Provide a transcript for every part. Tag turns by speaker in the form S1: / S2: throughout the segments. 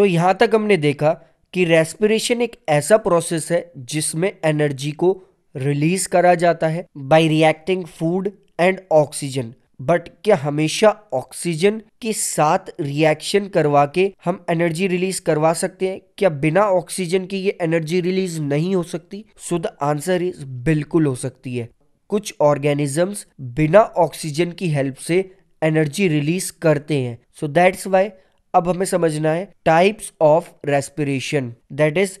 S1: सो so, यहाँ तक हमने देखा कि रेस्पिरेशन एक ऐसा प्रोसेस है जिसमें एनर्जी को रिलीज करा जाता है by reacting food and oxygen but क्या हमेशा ऑक्सीजन के साथ रिएक्शन करवा के हम एनर्जी रिलीज करवा सकते हैं क्या बिना ऑक्सीजन की ये एनर्जी रिलीज नहीं हो सकती सो द आंसर इज बिल्कुल हो सकती है कुछ ऑर्गेनिजम्स बिना ऑक्सीजन की हेल्प से एनर्जी रिलीज करते हैं सो दैट्स वाई अब हमें समझना है types of respiration that is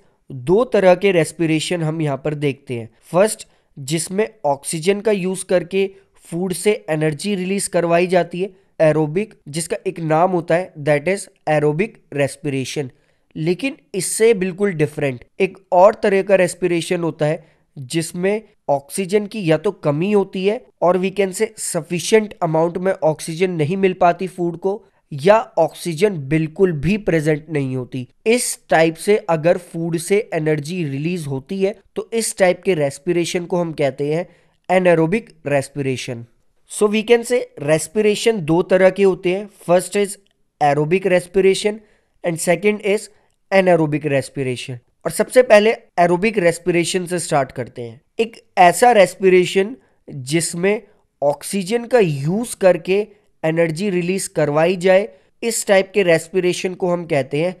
S1: दो तरह के रेस्पिरेशन हम यहाँ पर देखते हैं फर्स्ट जिसमें ऑक्सीजन का यूज करके फूड से एनर्जी रिलीज करवाई जाती है एरोबिक जिसका एक नाम होता है दैट इज एरोबिक रेस्पिरेशन लेकिन इससे बिल्कुल डिफरेंट एक और तरह का रेस्पिरेशन होता है जिसमें ऑक्सीजन की या तो कमी होती है और we can say sufficient amount में ऑक्सीजन नहीं मिल पाती फूड को या ऑक्सीजन बिल्कुल भी प्रेजेंट नहीं होती इस टाइप से अगर फूड से एनर्जी रिलीज होती है तो इस टाइप के रेस्पिरेशन को हम कहते हैं anaerobic respiration so we can say respiration दो तरह के होते हैं first is aerobic respiration and second is anaerobic respiration और सबसे पहले एरोबिक रेस्पिरेशन से स्टार्ट करते हैं एक ऐसा रेस्पिरेशन जिसमें ऑक्सीजन का यूज करके एनर्जी रिलीज करवाई जाए इस टाइप के रेस्पिरेशन को हम कहते हैं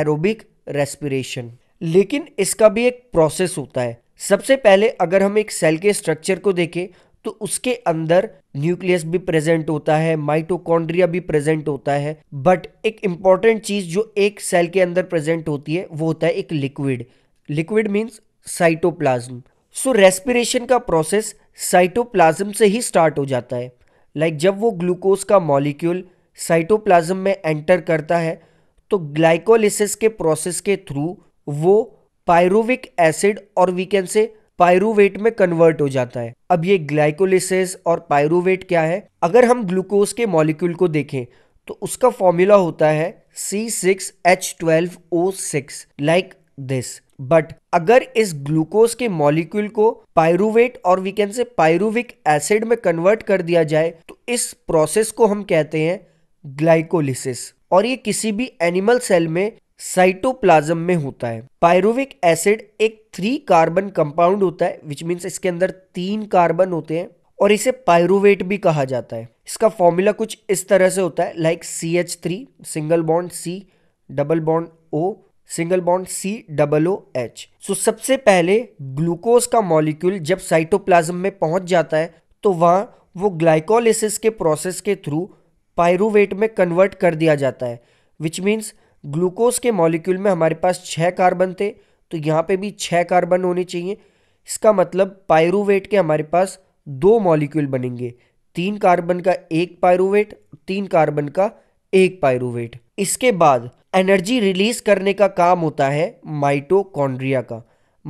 S1: एरोबिक रेस्पिरेशन लेकिन इसका भी एक प्रोसेस होता है सबसे पहले अगर हम एक सेल के स्ट्रक्चर को देखें तो उसके अंदर न्यूक्लियस भी प्रेजेंट होता है माइटोकॉन्ड्रिया भी प्रेजेंट होता है बट एक इंपॉर्टेंट चीज जो एक सेल के अंदर प्रेजेंट होती है वो होता है एक liquid liquid means cytoplasm so respiration का प्रोसेस साइटोप्लाज्म से ही स्टार्ट हो जाता है लाइक जब वो ग्लूकोज का मॉलिक्यूल साइटोप्लाज्म में एंटर करता है तो ग्लाइकोलिसिस के प्रोसेस के थ्रू वो पायरुविक एसिड और वी कैन से पायरुवेट में कन्वर्ट हो जाता है अब ये ग्लाइकोलिसिस और पायरुवेट क्या है अगर हम ग्लूकोज के मॉलिक्यूल को देखें तो उसका फॉर्मूला होता है C six H twelve O six like this but अगर इस ग्लूकोज के मॉलिक्यूल को पायरुवेट और we can say pyruvic acid में कन्वर्ट कर दिया जाए तो इस प्रोसेस को हम कहते हैं ग्लाइकोलिसिस और ये किसी भी एनिमल सेल में साइटोप्लाज्म में होता है पायरुविक एसिड एक थ्री कार्बन कंपाउंड होता है विच मीन्स इसके अंदर तीन कार्बन होते हैं और इसे पायरुवेट भी कहा जाता है इसका फॉर्मूला कुछ इस तरह से होता है like C H three single bond C double bond O single bond C double O H so सबसे पहले ग्लूकोज का मॉलिक्यूल जब साइटोप्लाज्म में पहुंच जाता है तो वहाँ वो ग्लाइकोलिसिस के प्रोसेस के थ्रू पायरुवेट में कन्वर्ट कर दिया जाता है विच मीन्स ग्लूकोज के मॉलिक्यूल में हमारे पास छः कार्बन थे तो यहाँ पे भी छः कार्बन होने चाहिए इसका मतलब पायरुवेट के हमारे पास दो मॉलिक्यूल बनेंगे तीन कार्बन का एक पायरुवेट तीन कार्बन का एक पायरुवेट इसके बाद एनर्जी रिलीज करने का काम होता है माइटोकॉन्ड्रिया का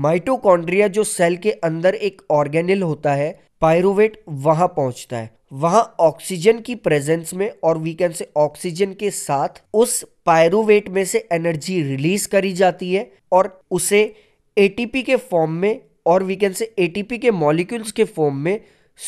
S1: माइटोकॉन्ड्रिया जो सेल के अंदर एक ऑर्गेनिल होता है पायरुवेट वहां पहुंचता है वहां ऑक्सीजन की प्रेजेंस में और वी कैन से ऑक्सीजन के साथ उस पायरुवेट में से एनर्जी रिलीज करी जाती है और उसे एटीपी के फॉर्म में और वी कैन से एटीपी के मॉलिक्यूल्स के फॉर्म में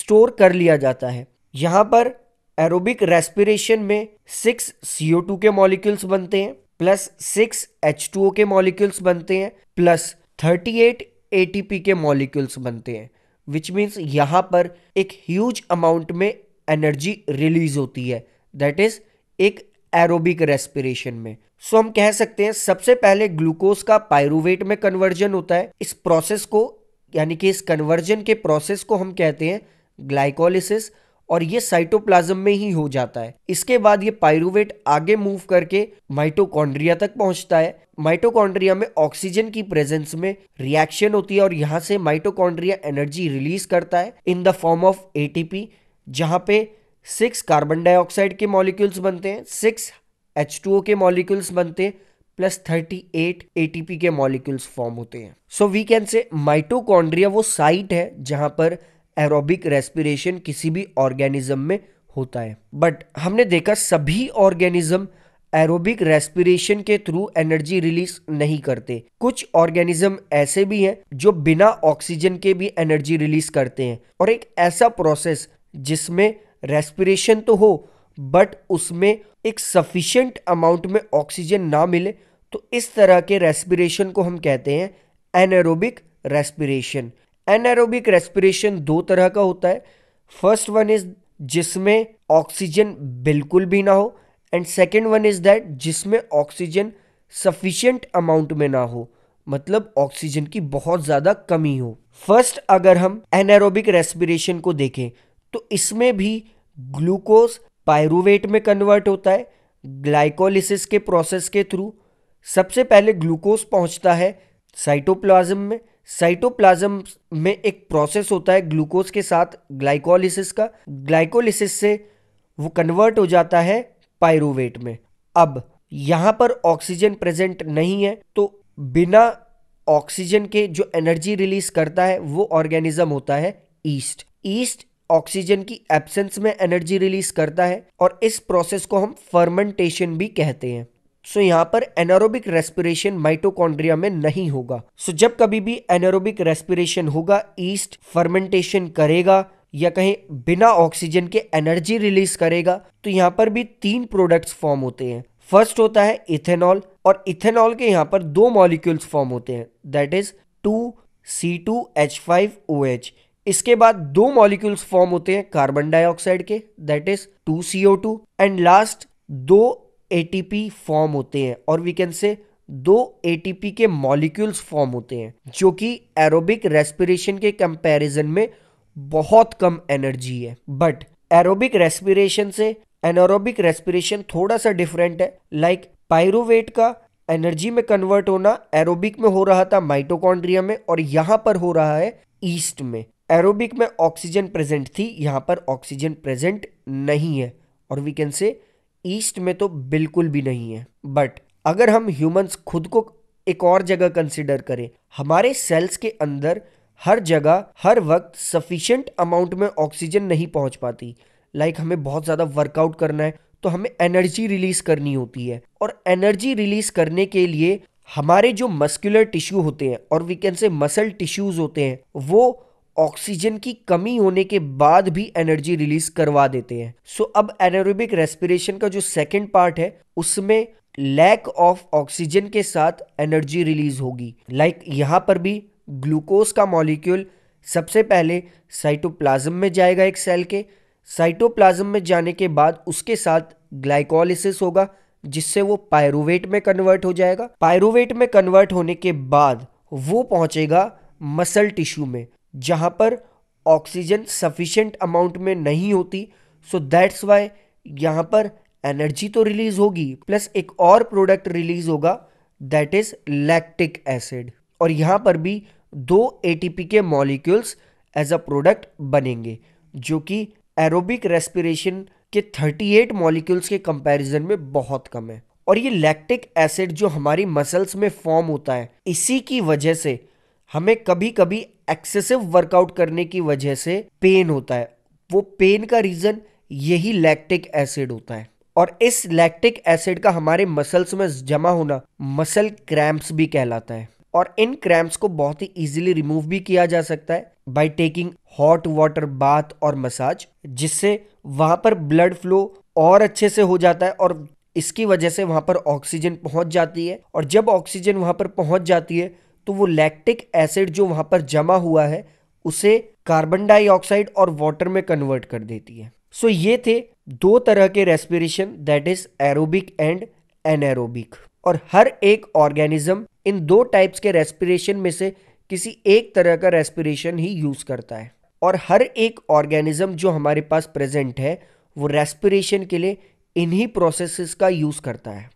S1: स्टोर कर लिया जाता है यहां पर एरोबिक रेस्पिरेशन में सिक्स सीओ टू के मॉलिक्यूल्स बनते हैं plus six H two O के मॉलिक्यूल्स बनते हैं plus thirty eight A T P के मॉलिक्यूल्स बनते हैं विच मीन्स यहाँ पर एक ह्यूज अमाउंट में एनर्जी रिलीज होती है दैट इज एक एरोबिक रेस्पिरेशन में सो so, हम कह सकते हैं सबसे पहले ग्लूकोज का पायरुवेट में कन्वर्जन होता है इस प्रोसेस को यानी कि इस कन्वर्जन के प्रोसेस को हम कहते हैं ग्लाइकोलिसिस और ये साइटोप्लाज्म में ही हो जाता है इसके बाद ये पायरुवेट आगे मूव करके माइटोकॉन्ड्रिया तक पहुंचता है माइटोकॉन्ड्रिया में ऑक्सीजन की प्रेजेंस में रिएक्शन होती है और यहाँ से माइटोकॉन्ड्रिया एनर्जी रिलीज करता है in the form of A P जहाँ पे सिक्स कार्बन डाइऑक्साइड के मॉलिक्यूल्स बनते हैं सिक्स एच टू ओ के मॉलिक्यूल्स बनते हैं plus thirty eight A T P के मॉलिक्यूल्स फॉर्म होते हैं so we can say mitochondria वो साइट है जहां पर एरोबिक रेस्पिरेशन किसी भी ऑर्गेनिज्म में होता है बट हमने देखा सभी ऑर्गेनिज्म एरोबिक रेस्पिरेशन के थ्रू एनर्जी रिलीज नहीं करते कुछ ऑर्गेनिज्म ऐसे भी हैं जो बिना ऑक्सीजन के भी एनर्जी रिलीज करते हैं और एक ऐसा प्रोसेस जिसमें रेस्पिरेशन तो हो बट उसमें एक सफिशियंट अमाउंट में ऑक्सीजन ना मिले तो इस तरह के रेस्पिरेशन को हम कहते हैं एनरोबिक रेस्पिरेशन एनएरोबिक रेस्पिरेशन दो तरह का होता है फर्स्ट वन इज जिसमें ऑक्सीजन बिल्कुल भी ना हो and second one is that जिसमें ऑक्सीजन सफिशियंट अमाउंट में ना हो मतलब ऑक्सीजन की बहुत ज़्यादा कमी हो फर्स्ट अगर हम एनएरोबिक रेस्पिरेशन को देखें तो इसमें भी ग्लूकोज पायरुवेट में कन्वर्ट होता है ग्लाइकोलिसिस के प्रोसेस के थ्रू सबसे पहले ग्लूकोज पहुंचता है साइटोप्लाज्म में साइटोप्लाज्म में एक प्रोसेस होता है ग्लूकोज के साथ ग्लाइकोलिसिस का ग्लाइकोलिसिस से वो कन्वर्ट हो जाता है पायरोवेट में अब यहाँ पर ऑक्सीजन प्रेजेंट नहीं है तो बिना ऑक्सीजन के जो एनर्जी रिलीज करता है वो ऑर्गेनिज्म होता है ईस्ट ईस्ट ऑक्सीजन की एब्सेंस में एनर्जी रिलीज करता है और इस प्रोसेस को हम फर्मेंटेशन भी कहते हैं सो यहाँ पर एनारोबिक रेस्पिरेशन माइटोकॉन्ड्रिया में नहीं होगा सो जब कभी भी एनारोबिक रेस्पिरेशन होगा ईस्ट फर्मेंटेशन करेगा या कहीं बिना ऑक्सीजन के एनर्जी रिलीज करेगा तो यहाँ पर भी तीन प्रोडक्ट्स फॉर्म होते हैं फर्स्ट होता है इथेनॉल और इथेनॉल के यहाँ पर दो मॉलिक्यूल्स फॉर्म होते हैं that is two C two H five O H इसके बाद दो मॉलिक्यूल्स फॉर्म होते हैं कार्बन डाइऑक्साइड के that is two C O two and last दो एटीपी फॉर्म होते हैं और वी कैन से दो एटीपी के मॉलिक्यूल्स फॉर्म होते हैं जो कि एरोबिक रेस्पिरेशन के कंपैरिजन में बहुत कम एनर्जी है बट एरोबिक रेस्पिरेशन से एनोरोबिक रेस्पिरेशन थोड़ा सा डिफरेंट है लाइक like, पायरुवेट का एनर्जी में कन्वर्ट होना एरोबिक में हो रहा था माइटोकॉन्ड्रिया में और यहाँ पर हो रहा है ईस्ट में एरोबिक में ऑक्सीजन प्रेजेंट थी यहाँ पर ऑक्सीजन प्रेजेंट नहीं है और वी कैन से ईस्ट में तो बिल्कुल भी नहीं है बट अगर हम ह्यूमंस खुद को एक और जगह कंसिडर करें हमारे सेल्स के अंदर हर जगह हर वक्त सफिशेंट अमाउंट में ऑक्सीजन नहीं पहुंच पाती लाइक like हमें बहुत ज़्यादा वर्कआउट करना है तो हमें एनर्जी रिलीज करनी होती है और एनर्जी रिलीज करने के लिए हमारे जो मस्कुलर टिश्यू होते हैं और we can say muscle tissues होते हैं वो ऑक्सीजन की कमी होने के बाद भी एनर्जी रिलीज करवा देते हैं सो so, अब एनारोबिक रेस्पिरेशन का जो सेकेंड पार्ट है उसमें लैक ऑफ ऑक्सीजन के साथ एनर्जी रिलीज होगी लाइक like यहाँ पर भी ग्लूकोज का मॉलिक्यूल सबसे पहले साइटोप्लाज्म में जाएगा एक सेल के साइटोप्लाज्म में जाने के बाद उसके साथ ग्लाइकोलिसिस होगा जिससे वो पायरोवेट में कन्वर्ट हो जाएगा पायरोवेट में कन्वर्ट होने के बाद वो पहुंचेगा मसल टिश्यू में जहाँ पर ऑक्सीजन सफिशेंट अमाउंट में नहीं होती सो दैट्स वाई यहाँ पर एनर्जी तो रिलीज होगी प्लस एक और प्रोडक्ट रिलीज होगा दैट इज लैक्टिक एसिड और यहाँ पर भी दो ए के मॉलिक्यूल्स एज अ प्रोडक्ट बनेंगे जो कि एरोबिक रेस्पिरेशन के 38 मॉलिक्यूल्स के कंपैरिजन में बहुत कम है और ये लैक्टिक एसिड जो हमारी मसल्स में फॉर्म होता है इसी की वजह से हमें कभी कभी एक्सेसिव वर्कआउट करने की वजह से पेन होता है वो पेन का रीज़न यही लैक्टिक एसिड होता है और इस लैक्टिक एसिड का हमारे मसल्स में जमा होना मसल क्रैम्प्स भी कहलाता है और इन क्रैम्प्स को बहुत ही इजीली रिमूव भी किया जा सकता है by taking hot water bath और मसाज जिससे वहां पर ब्लड फ्लो और अच्छे से हो जाता है और इसकी वजह से वहां पर ऑक्सीजन पहुंच जाती है और जब ऑक्सीजन वहां पर पहुंच जाती है तो वो लैक्टिक एसिड जो वहां पर जमा हुआ है उसे कार्बन डाइऑक्साइड और वाटर में कन्वर्ट कर देती है सो so ये थे दो तरह के respiration that is aerobic and anaerobic और हर एक ऑर्गेनिज्म इन दो टाइप्स के रेस्पिरेशन में से किसी एक तरह का रेस्पिरेशन ही यूज करता है और हर एक ऑर्गेनिज्म जो हमारे पास प्रेजेंट है वो रेस्पिरेशन के लिए इन्हीं प्रोसेसेस का यूज करता है